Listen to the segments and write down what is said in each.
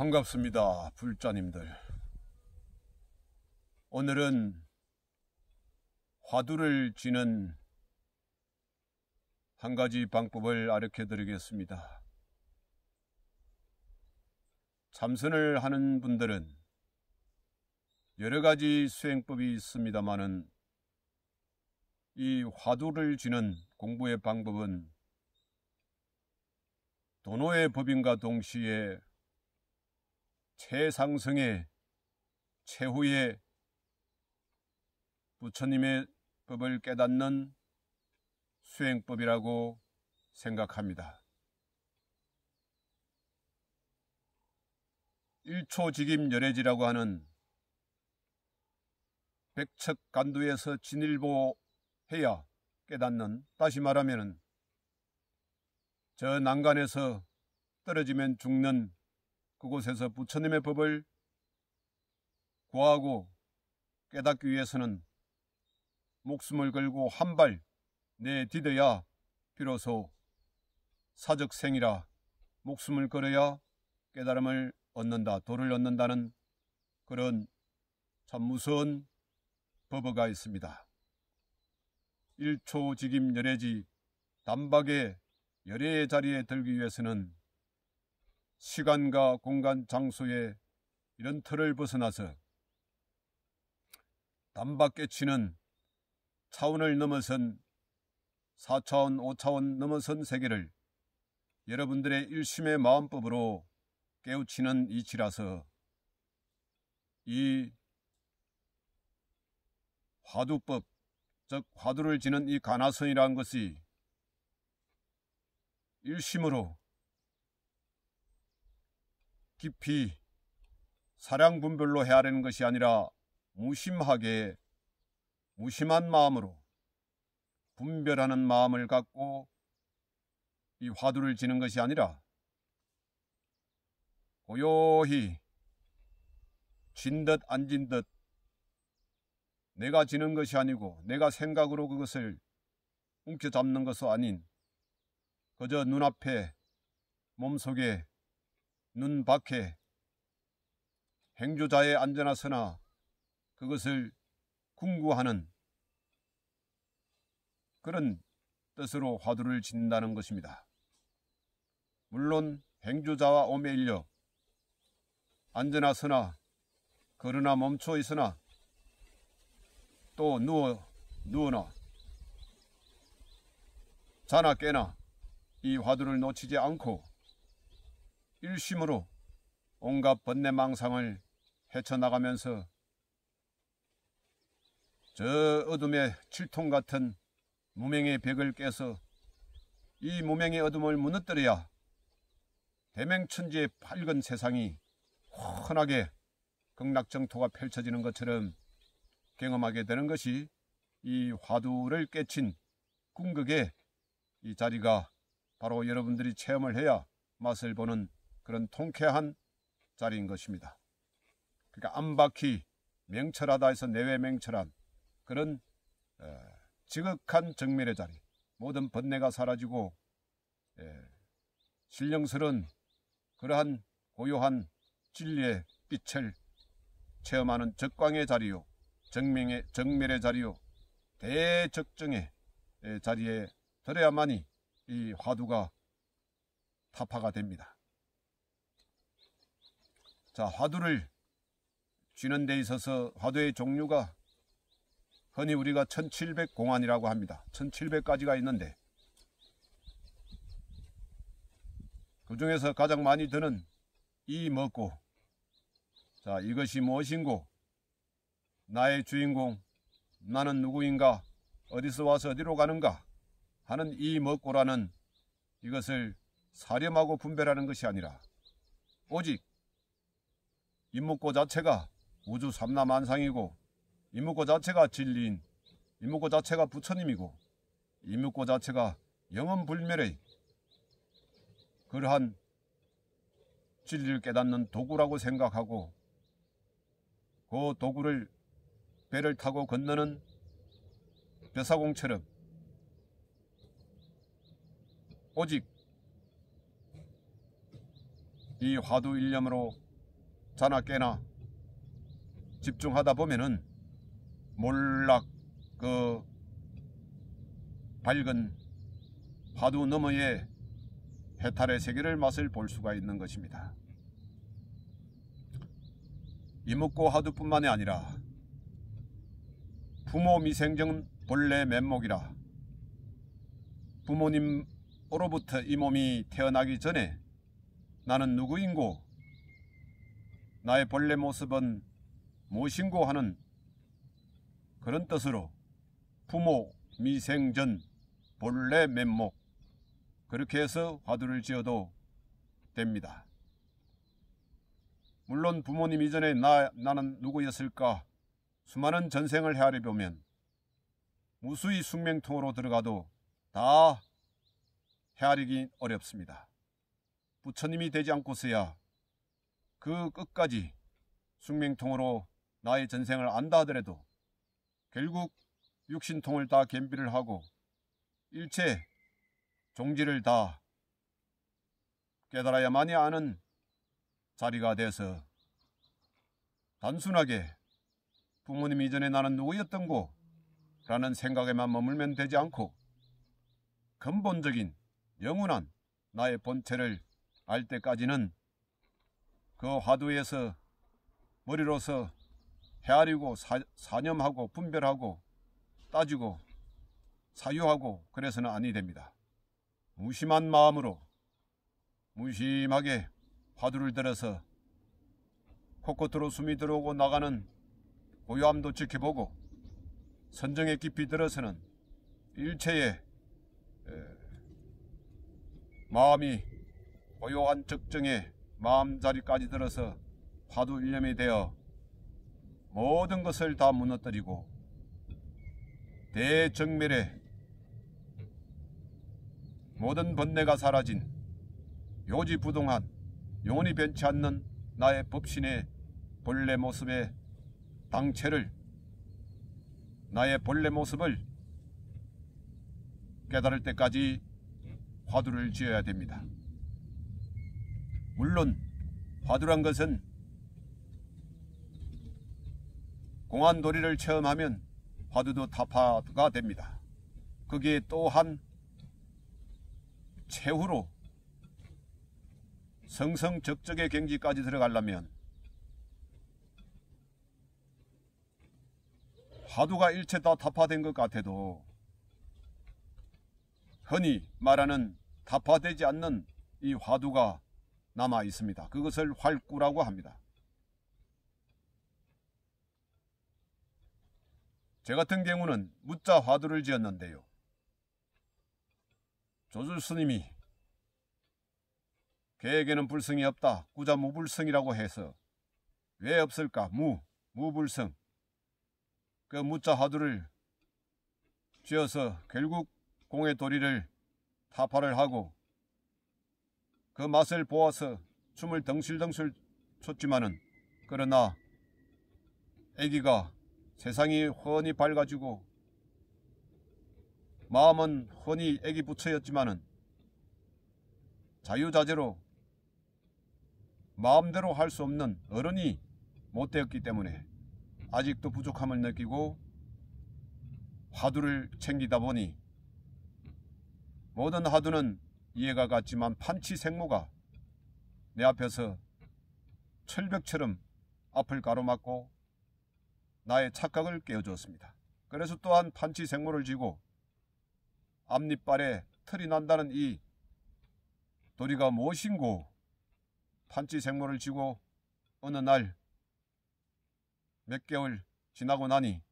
반갑습니다. 불자님들. 오늘은 화두를 지는 한 가지 방법을 아르켜 드리겠습니다. 참선을 하는 분들은 여러 가지 수행법이 있습니다만은 이 화두를 지는 공부의 방법은 도노의 법인과 동시에 최상승의 최후의 부처님의 법을 깨닫는 수행법이라고 생각합니다. 1초직임 열애지라고 하는 백척간두에서 진일보해야 깨닫는 다시 말하면 저 난간에서 떨어지면 죽는 그곳에서 부처님의 법을 구하고 깨닫기 위해서는 목숨을 걸고 한 발내딛어야 비로소 사적생이라 목숨을 걸어야 깨달음을 얻는다, 도를 얻는다는 그런 참 무서운 법어가 있습니다. 일초직임 열애지 단박에 열애의 자리에 들기 위해서는 시간과 공간 장소에 이런 틀을 벗어나서 단박에 치는 차원을 넘어선 4차원, 5차원 넘어선 세계를 여러분들의 일심의 마음법으로 깨우치는 이치라서 이 화두법, 즉 화두를 지는 이 가나선이라는 것이 일심으로 깊이 사량 분별로 헤아리는 것이 아니라 무심하게 무심한 마음으로 분별하는 마음을 갖고 이 화두를 지는 것이 아니라 고요히 진 듯 안 진듯 내가 지는 것이 아니고 내가 생각으로 그것을 움켜잡는 것은 아닌 그저 눈앞에 몸속에 눈 밖에 행조자의 안전하서나 그것을 궁구하는 그런 뜻으로 화두를 짓는다는 것입니다. 물론 행조자와 오매일려 안전하서나 그러나 멈춰 있으나 또 누워 누워나 자나 깨나 이 화두를 놓치지 않고 일심으로 온갖 번뇌망상을 헤쳐나가면서 저 어둠의 칠통 같은 무명의 벽을 깨서 이 무명의 어둠을 무너뜨려야 대맹천지의 밝은 세상이 환하게 극락정토가 펼쳐지는 것처럼 경험하게 되는 것이 이 화두를 깨친 궁극의 이 자리가 바로 여러분들이 체험을 해야 맛을 보는 그런 통쾌한 자리인 것입니다. 그러니까 안바퀴 명철하다 해서 내외 명철한 그런 지극한 정멸의 자리 모든 번뇌가 사라지고 신령스런 그러한 고요한 진리의 빛을 체험하는 적광의 자리요 정명의 정멸의 자리요 대적정의 자리에 들어야만이 이 화두가 타파가 됩니다. 자, 화두를 쥐는 데 있어서 화두의 종류가 흔히 우리가 1700 공안이라고 합니다. 1700가지가 있는데 그 중에서 가장 많이 드는 이 먹고 자 이것이 무엇인고 나의 주인공 나는 누구인가 어디서 와서 어디로 가는가 하는 이 먹고라는 이것을 사렴하고 분별하는 것이 아니라 오직 임목고 자체가 우주 삼라만상이고 임목고 자체가 진리인 임목고 자체가 부처님이고 임목고 자체가 영원불멸의 그러한 진리를 깨닫는 도구라고 생각하고 그 도구를 배를 타고 건너는 벼사공처럼 오직 이 화두일념으로 자나 깨나 집중하다 보면은 몰락 그 밝은 파도 너머의 해탈의 세계를 맛을 볼 수가 있는 것입니다. 이목고 하두뿐만이 아니라 부모 미생정 본래 면목이라 부모님으로부터 이 몸이 태어나기 전에 나는 누구인고 나의 본래 모습은 무엇인고 하는 그런 뜻으로 부모, 미생전, 본래 면목 그렇게 해서 화두를 지어도 됩니다. 물론 부모님 이전에 나, 나는 누구였을까 수많은 전생을 헤아려 보면 무수히 숙명통으로 들어가도 다 헤아리기 어렵습니다. 부처님이 되지 않고서야 그 끝까지 숙명통으로 나의 전생을 안다 하더라도 결국 육신통을 다 겸비를 하고 일체 종지를 다 깨달아야만이 아는 자리가 돼서 단순하게 부모님 이전에 나는 누구였던고 라는 생각에만 머물면 되지 않고 근본적인 영원한 나의 본체를 알 때까지는 그 화두에서 머리로서 헤아리고 사, 사념하고 분별하고 따지고 사유하고 그래서는 아니 됩니다. 무심한 마음으로 무심하게 화두를 들어서 코끝으로 숨이 들어오고 나가는 고요함도 지켜보고 선정에 깊이 들어서는 일체의 마음이 고요한 적정에 마음자리까지 들어서 화두 일념이 되어 모든 것을 다 무너뜨리고 대정멸에 모든 번뇌가 사라진 요지부동한 영원히 변치 않는 나의 법신의 본래 모습의 당체를 나의 본래 모습을 깨달을 때까지 화두를 지어야 됩니다. 물론 화두란 것은 공안도리를 체험하면 화두도 타파가 됩니다. 그게 또한 최후로 성성적적의 경지까지 들어가려면 화두가 일체 다 타파된 것 같아도 흔히 말하는 타파되지 않는 이 화두가 남아 있습니다. 그것을 활구라고 합니다. 제 같은 경우는 무자 화두를 지었는데요. 조줄 스님이 개에게는 불성이 없다. 꾸자 무불성이라고 해서 왜 없을까? 무, 무불성. 그 무자 화두를 지어서 결국 공의 도리를 타파를 하고 그 맛을 보아서 춤을 덩실덩실 췄지만은 그러나 애기가 세상이 훤히 밝아지고 마음은 훤히 애기 부처였지만은 자유자재로 마음대로 할 수 없는 어른이 못되었기 때문에 아직도 부족함을 느끼고 화두를 챙기다 보니 모든 화두는 이해가 갔지만 판치 생모가 내 앞에서 철벽처럼 앞을 가로막고 나의 착각을 깨워주었습니다. 그래서 또한 판치 생모를 쥐고 앞니빨에 털이 난다는 이 도리가 무엇인고 판치 생모를 쥐고 어느 날 몇 개월 지나고 나니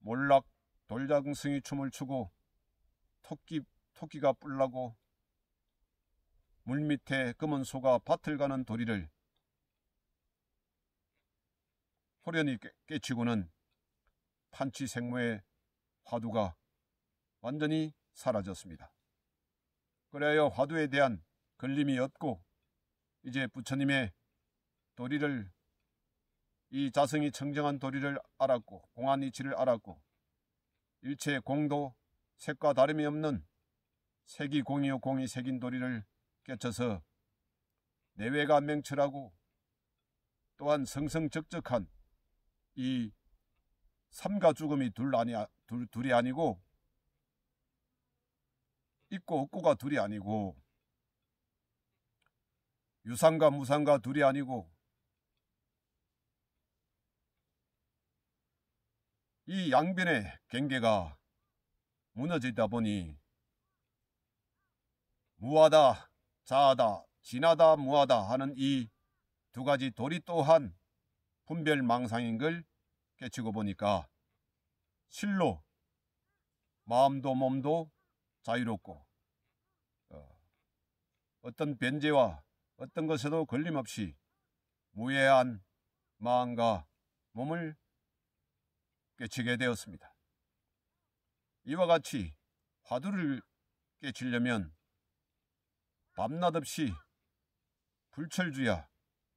몰락 돌장승이 춤을 추고 토끼 토끼가 뿔나고 물밑에 검은 소가 밭을 가는 도리를 호련히 깨치고는 판치 생모의 화두가 완전히 사라졌습니다. 그래야 화두에 대한 걸림이 없고 이제 부처님의 도리를 이 자성이 청정한 도리를 알았고 공안 이치를 알았고 일체 공도 색과 다름이 없는 색이 공이요 공이 색인 도리를 깨쳐서 내외가 명철하고 또한 성성적적한 이 삼가 죽음이 둘 아니 둘, 둘이 아니고 있고 없고가 둘이 아니고 유상과 무상과 둘이 아니고 이 양변의 경계가 무너지다 보니 무하다, 자하다, 진하다, 무하다 하는 이 두 가지 도리 또한 분별망상인 걸 깨치고 보니까 실로 마음도 몸도 자유롭고 어, 어떤 변제와 어떤 것에도 걸림없이 무해한 마음과 몸을 깨치게 되었습니다. 이와 같이 화두를 깨치려면 밤낮 없이 불철주야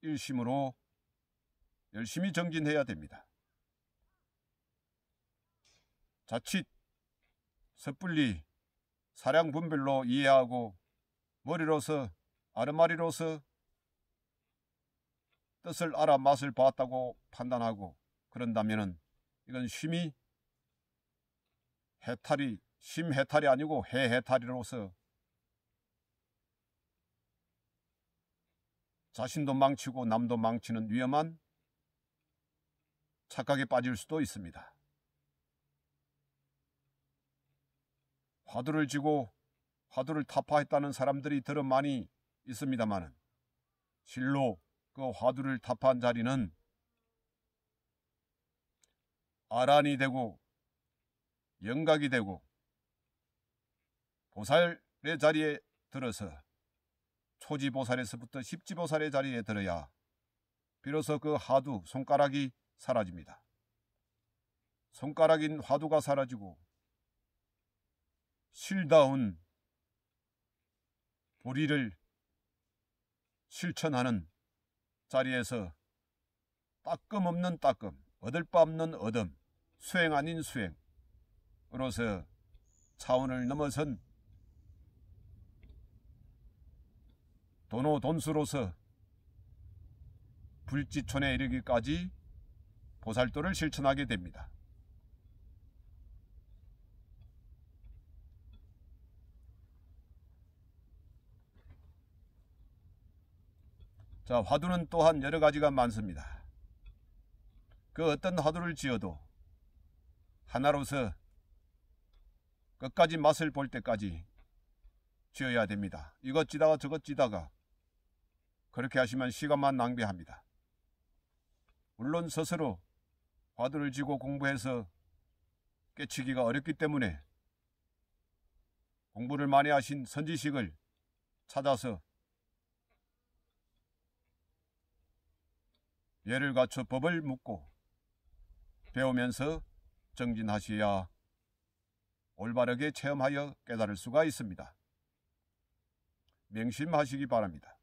일심으로 열심히 정진해야 됩니다. 자칫 섣불리 사량 분별로 이해하고 머리로서 아르마리로서 뜻을 알아 맛을 봤다고 판단하고 그런다면 이건 심히 해탈이 심해탈이 아니고 해해탈이로서 자신도 망치고 남도 망치는 위험한 착각에 빠질 수도 있습니다. 화두를 지고 화두를 타파했다는 사람들이 들어 많이 있습니다만 실로 그 화두를 타파한 자리는 아란이 되고 영각이 되고 보살의 자리에 들어서 초지보살에서부터 십지보살의 자리에 들어야 비로소 그 하두 손가락이 사라집니다. 손가락인 화두가 사라지고 실다운 보리를 실천하는 자리에서 따끔 없는 따끔, 얻을 바 없는 얻음, 수행 아닌 수행으로서 차원을 넘어선 도노 돈수로서 불지촌에 이르기까지 보살도를 실천하게 됩니다. 자, 화두는 또한 여러 가지가 많습니다. 그 어떤 화두를 지어도 하나로서 끝까지 맛을 볼 때까지 지어야 됩니다. 이것 지다가 저것 지다가 그렇게 하시면 시간만 낭비합니다. 물론 스스로 과도를 지고 공부해서 깨치기가 어렵기 때문에 공부를 많이 하신 선지식을 찾아서 예를 갖춰 법을 묻고 배우면서 정진하셔야 올바르게 체험하여 깨달을 수가 있습니다. 명심하시기 바랍니다.